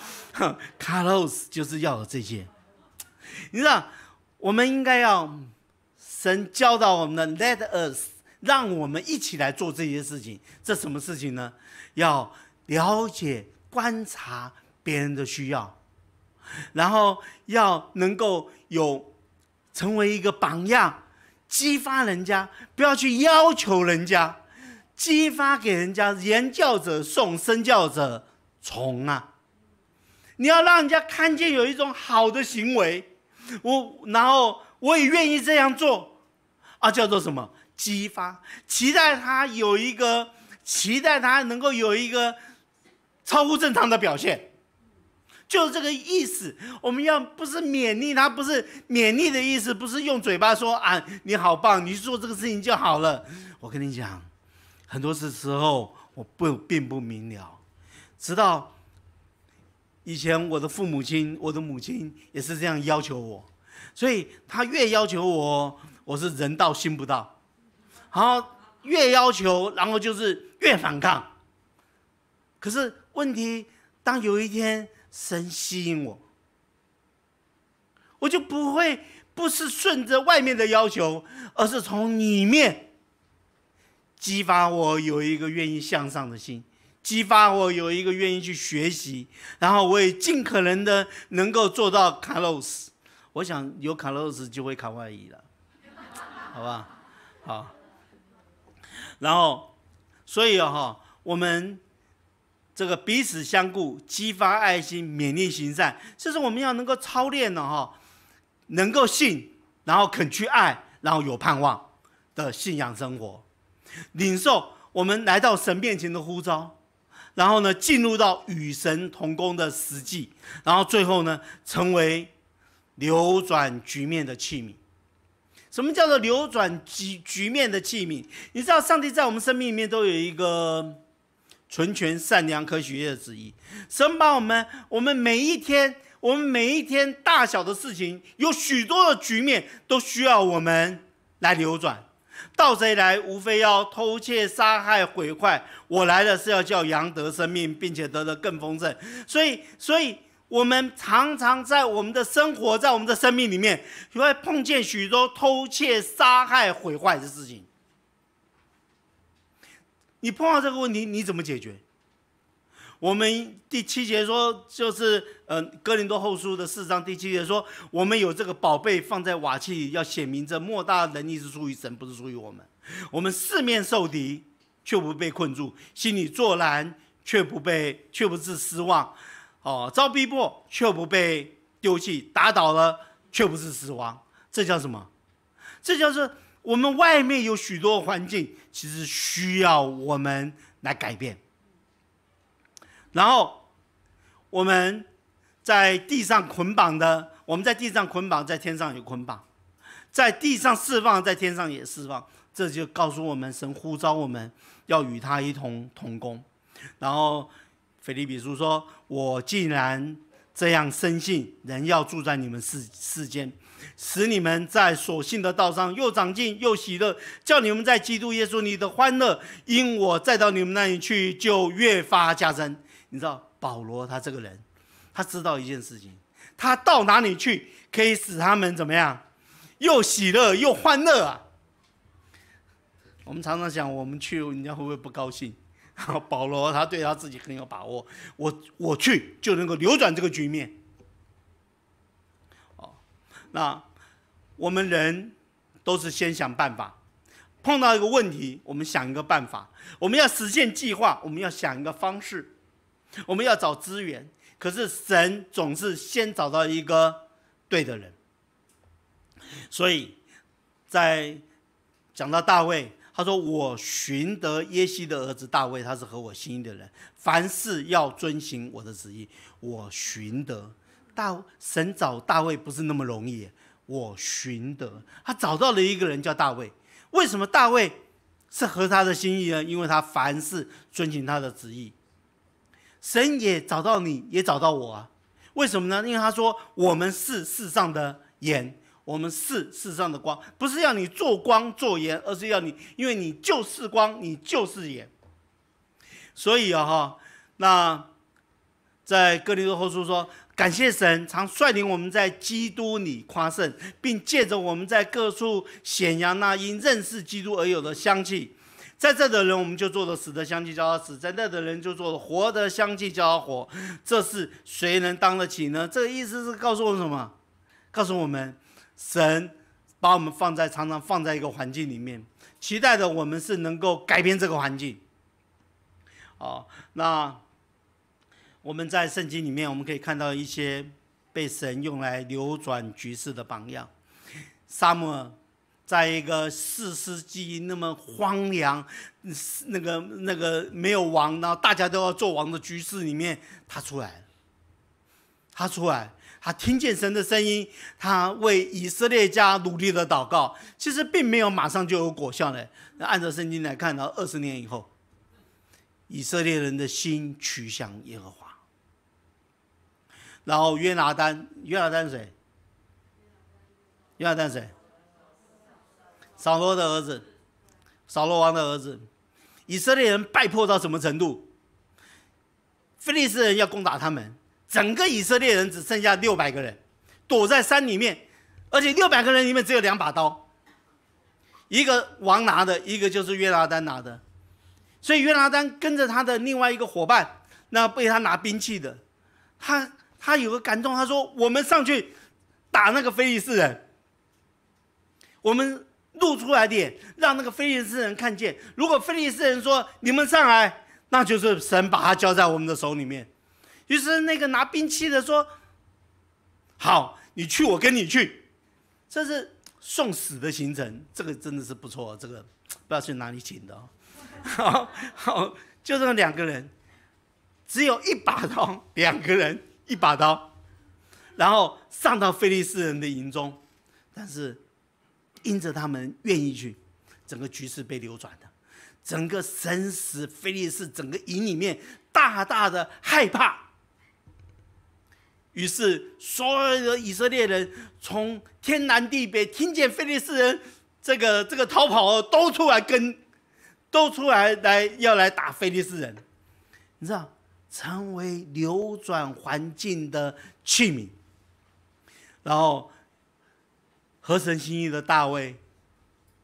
[SPEAKER 1] ？Carlos 就是要这些，你知道，我们应该要神教导我们，Let 的 us，让我们一起来做这些事情。这什么事情呢？要了解、观察别人的需要。然后要能够有成为一个榜样，激发人家，不要去要求人家，激发给人家。言教者送，身教者从啊！你要让人家看见有一种好的行为，我然后我也愿意这样做啊，叫做什么？激发，期待他有一个，期待他能够有一个超乎正常的表现。就是这个意思，我们要不是勉励他，不是勉励的意思，不是用嘴巴说啊，你好棒，你做这个事情就好了。我跟你讲，很多次时候我不并不明了，直到以前我的父母亲，我的母亲也是这样要求我，所以他越要求我，我是人到心不到，然后越要求，然后就是越反抗。可是问题，当有一天。深吸引我，我就不会不是顺着外面的要求，而是从里面激发我有一个愿意向上的心，激发我有一个愿意去学习，然后我也尽可能的能够做到卡洛斯。我想有卡洛斯就会卡外伊了，好吧？好。然后，所以哈，我们。这个彼此相顾，激发爱心，勉励行善，这是我们要能够操练的哈，能够信，然后肯去爱，然后有盼望的信仰生活，领受我们来到神面前的呼召，然后呢，进入到与神同工的实际，然后最后呢，成为扭转局面的器皿。什么叫做扭转局局面的器皿？你知道，上帝在我们生命里面都有一个。纯全善良可喜悦的旨意，神把我们，我们每一天，我们每一天大小的事情，有许多的局面，都需要我们来扭转。盗贼来，无非要偷窃、杀害、毁坏；我来的是要叫羊得生命，并且得的更丰盛。所以，所以我们常常在我们的生活，在我们的生命里面，会碰见许多偷窃、杀害、毁坏的事情。你碰到这个问题，你怎么解决？我们第七节说，就是呃，哥林多后书的四章第七节说，我们有这个宝贝放在瓦器里，要显明这莫大的能力是出于神，不是出于我们。我们四面受敌，却不被困住；心里作难，却不被却不是失望；哦，遭逼迫，却不被丢弃；打倒了，却不是死亡。这叫什么？这叫是我们外面有许多环境。其实需要我们来改变。然后我们在地上捆绑的，我们在地上捆绑，在天上有捆绑，在地上释放，在天上也释放。这就告诉我们，神呼召我们要与他一同同工。然后腓利比书说：“我既然。”这样深信人要住在你们世世间，使你们在所信的道上又长进又喜乐，叫你们在基督耶稣里的欢乐，因我再到你们那里去就越发加深。你知道保罗他这个人，他知道一件事情，他到哪里去可以使他们怎么样，又喜乐又欢乐啊？我们常常想，我们去人家会不会不高兴？保罗他对他自己很有把握，我我去就能够扭转这个局面。哦，那我们人都是先想办法，碰到一个问题，我们想一个办法，我们要实现计划，我们要想一个方式，我们要找资源。可是神总是先找到一个对的人，所以在讲到大卫。他说：“我寻得耶西的儿子大卫，他是合我心意的人，凡事要遵行我的旨意。我寻得大神找大卫不是那么容易，我寻得他找到了一个人叫大卫。为什么大卫是合他的心意呢？因为他凡事遵行他的旨意。神也找到你，也找到我啊？为什么呢？因为他说我们是世上的眼。”我们是世上的光，不是要你做光做盐，而是要你，因为你就是光，你就是盐。所以啊哈，那在哥林多后书说，感谢神常率领我们在基督里夸胜，并借着我们在各处显扬那因认识基督而有的香气。在这的人我们就做了死的香气叫他死，在那的人就做了活的香气叫他活。这是谁能当得起呢？这个意思是告诉我们什么？告诉我们。神把我们放在常常放在一个环境里面，期待着我们是能够改变这个环境。哦，那我们在圣经里面，我们可以看到一些被神用来扭转局势的榜样。萨母在一个四世纪那么荒凉，那个那个没有王，然后大家都要做王的局势里面，他出来，他出来。他听见神的声音，他为以色列家努力的祷告，其实并没有马上就有果效的。那按照圣经来看呢，二十年以后，以色列人的心取向耶和华。然后约拿丹，约拿丹是谁？约拿丹谁？扫罗的儿子，扫罗王的儿子。以色列人败破到什么程度？菲利士人要攻打他们。整个以色列人只剩下六百个人，躲在山里面，而且六百个人里面只有两把刀，一个王拿的，一个就是约拿丹拿的。所以约拿丹跟着他的另外一个伙伴，那被他拿兵器的，他他有个感动，他说：“我们上去打那个非利士人，我们露出来点，让那个非利士人看见。如果非利士人说你们上来，那就是神把他交在我们的手里面。”于是那个拿兵器的说：“好，你去，我跟你去。”这是送死的行程，这个真的是不错，这个不知道去哪里请的哦。(laughs) 好，好，就这么两个人，只有一把刀，两个人一把刀，然后上到菲利斯人的营中。但是，因着他们愿意去，整个局势被扭转的，整个神使菲利斯整个营里面大大的害怕。于是，所有的以色列人从天南地北听见非利士人这个这个逃跑，都出来跟，都出来来要来打非利士人。你知道，成为扭转环境的器皿。然后，合神心意的大卫，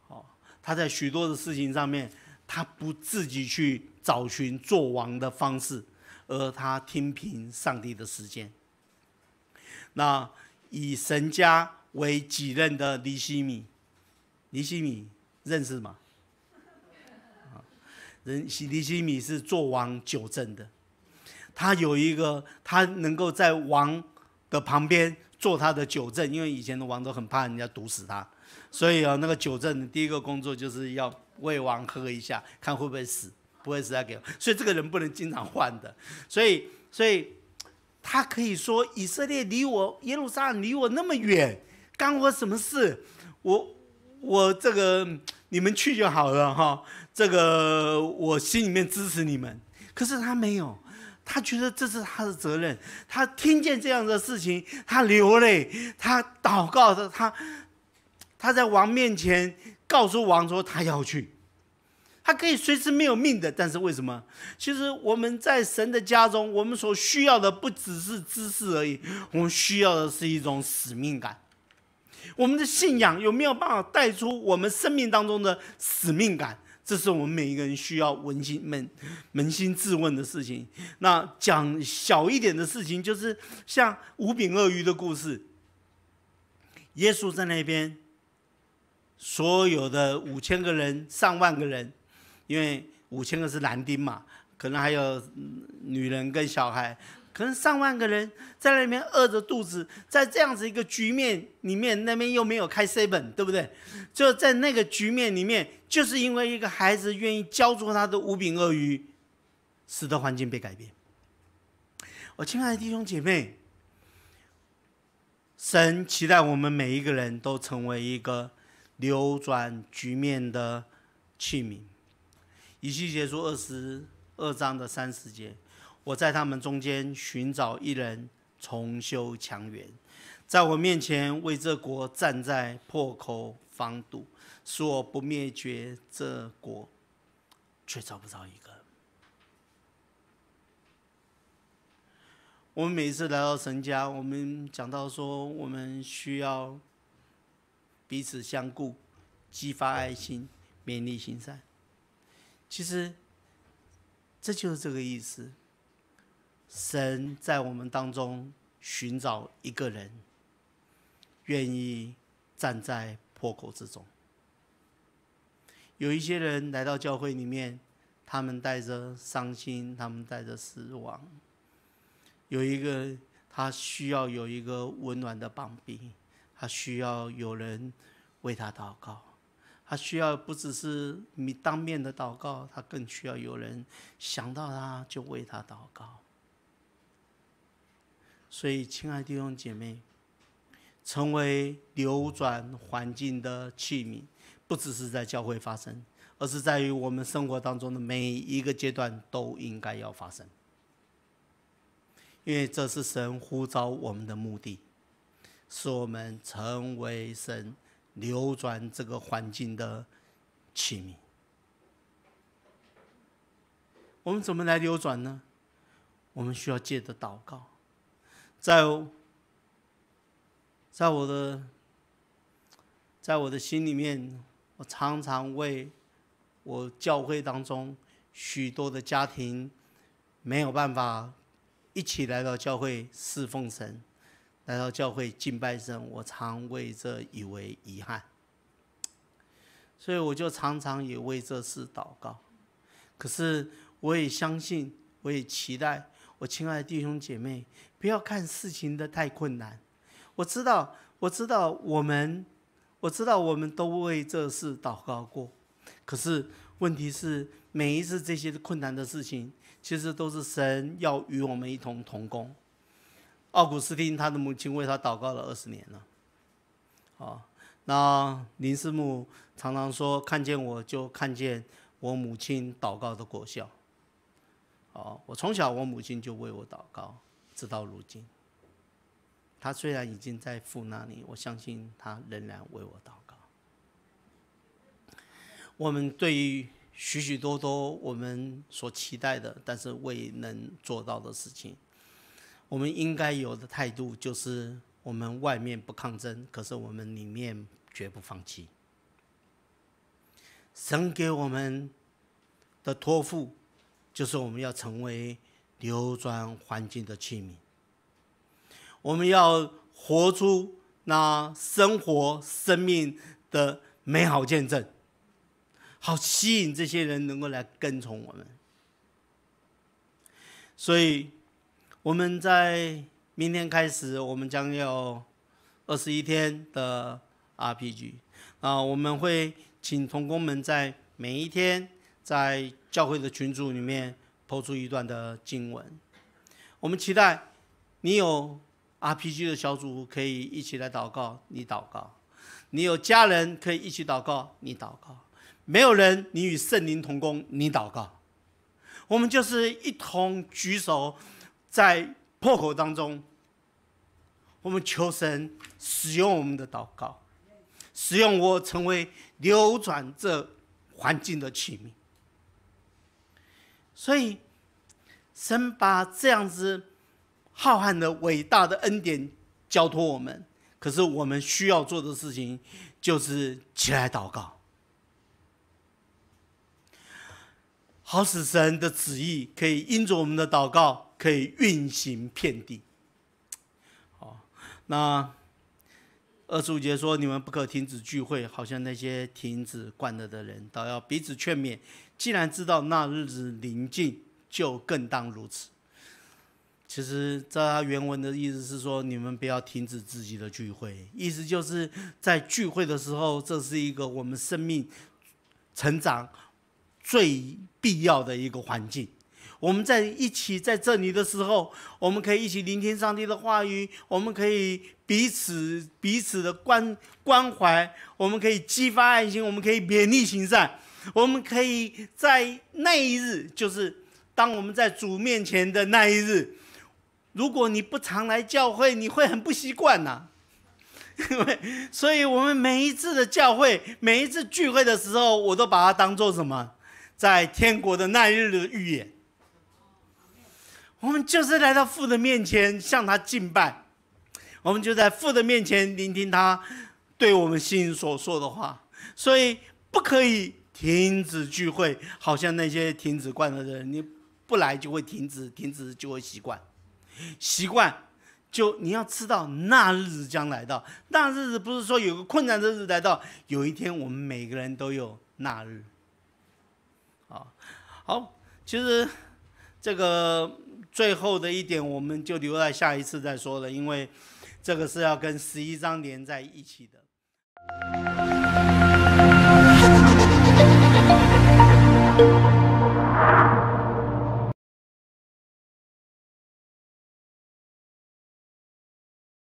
[SPEAKER 1] 哦，他在许多的事情上面，他不自己去找寻做王的方式，而他听凭上帝的时间。那以神家为己任的尼西米，尼西米认识吗？人尼西米是做王九正的，他有一个他能够在王的旁边做他的九正，因为以前的王都很怕人家毒死他，所以啊那个九正第一个工作就是要喂王喝一下，看会不会死，不会死再给，所以这个人不能经常换的，所以所以。他可以说：“以色列离我耶路撒冷离我那么远，干我什么事？我我这个你们去就好了哈。这个我心里面支持你们。可是他没有，他觉得这是他的责任。他听见这样的事情，他流泪，他祷告着，他他在王面前告诉王说，他要去。”他可以随时没有命的，但是为什么？其实我们在神的家中，我们所需要的不只是知识而已，我们需要的是一种使命感。我们的信仰有没有办法带出我们生命当中的使命感？这是我们每一个人需要扪心、扪扪心自问的事情。那讲小一点的事情，就是像五饼鳄鱼的故事。耶稣在那边，所有的五千个人、上万个人。因为五千个是男丁嘛，可能还有女人跟小孩，可能上万个人在那边饿着肚子，在这样子一个局面里面，那边又没有开 C 本，对不对？就在那个局面里面，就是因为一个孩子愿意交出他的无饼鳄鱼，使得环境被改变。我亲爱的弟兄姐妹，神期待我们每一个人都成为一个扭转局面的器皿。一气结束二十二章的三十节，我在他们中间寻找一人重修墙垣，在我面前为这国站在破口防堵，使我不灭绝这国，却找不到一个。我们每次来到神家，我们讲到说，我们需要彼此相顾，激发爱心，勉励行善。其实，这就是这个意思。神在我们当中寻找一个人，愿意站在破口之中。有一些人来到教会里面，他们带着伤心，他们带着失望。有一个他需要有一个温暖的臂他需要有人为他祷告。他需要不只是你当面的祷告，他更需要有人想到他就为他祷告。所以，亲爱的弟兄姐妹，成为流转环境的器皿，不只是在教会发生，而是在于我们生活当中的每一个阶段都应该要发生，因为这是神呼召我们的目的，使我们成为神。流转这个环境的气密，我们怎么来流转呢？我们需要借着祷告，在在我的在我的心里面，我常常为我教会当中许多的家庭没有办法一起来到教会侍奉神。来到教会敬拜神，我常为这以为遗憾，所以我就常常也为这事祷告。可是我也相信，我也期待我亲爱的弟兄姐妹不要看事情的太困难。我知道，我知道我们，我知道我们都为这事祷告过。可是问题是，每一次这些困难的事情，其实都是神要与我们一同同工。奥古斯丁，他的母亲为他祷告了二十年了。哦，那林师母常常说，看见我就看见我母亲祷告的果效。哦，我从小我母亲就为我祷告，直到如今。她虽然已经在父那里，我相信她仍然为我祷告。我们对于许许多多我们所期待的，但是未能做到的事情。我们应该有的态度就是：我们外面不抗争，可是我们里面绝不放弃。神给我们的托付，就是我们要成为流转环境的器皿，我们要活出那生活生命的美好见证，好吸引这些人能够来跟从我们。所以。我们在明天开始，我们将有二十一天的 RPG 啊！我们会请同工们在每一天在教会的群组里面抛出一段的经文。我们期待你有 RPG 的小组可以一起来祷告，你祷告；你有家人可以一起祷告，你祷告；没有人，你与圣灵同工，你祷告。我们就是一同举手。在破口当中，我们求神使用我们的祷告，使用我成为流转这环境的器皿。所以，神把这样子浩瀚的、伟大的恩典交托我们，可是我们需要做的事情就是起来祷告，好使神的旨意可以应着我们的祷告。可以运行遍地。好，那二十五节说你们不可停止聚会，好像那些停止惯了的人，倒要彼此劝勉。既然知道那日子临近，就更当如此。其实这原文的意思是说，你们不要停止自己的聚会，意思就是在聚会的时候，这是一个我们生命成长最必要的一个环境。我们在一起在这里的时候，我们可以一起聆听上帝的话语，我们可以彼此彼此的关关怀，我们可以激发爱心，我们可以勉励行善，我们可以在那一日，就是当我们在主面前的那一日。如果你不常来教会，你会很不习惯呐。因为，所以我们每一次的教会，每一次聚会的时候，我都把它当做什么，在天国的那一日的预演。我们就是来到父的面前向他敬拜，我们就在父的面前聆听他对我们心所说的话，所以不可以停止聚会，好像那些停止惯了的人，你不来就会停止，停止就会习惯，习惯就你要知道那日子将来到，那日子不是说有个困难的日子来到，有一天我们每个人都有那日，啊，好，其实这个。最后的一点，我们就留在下一次再说了，因为这个是要跟十一章连在一起的。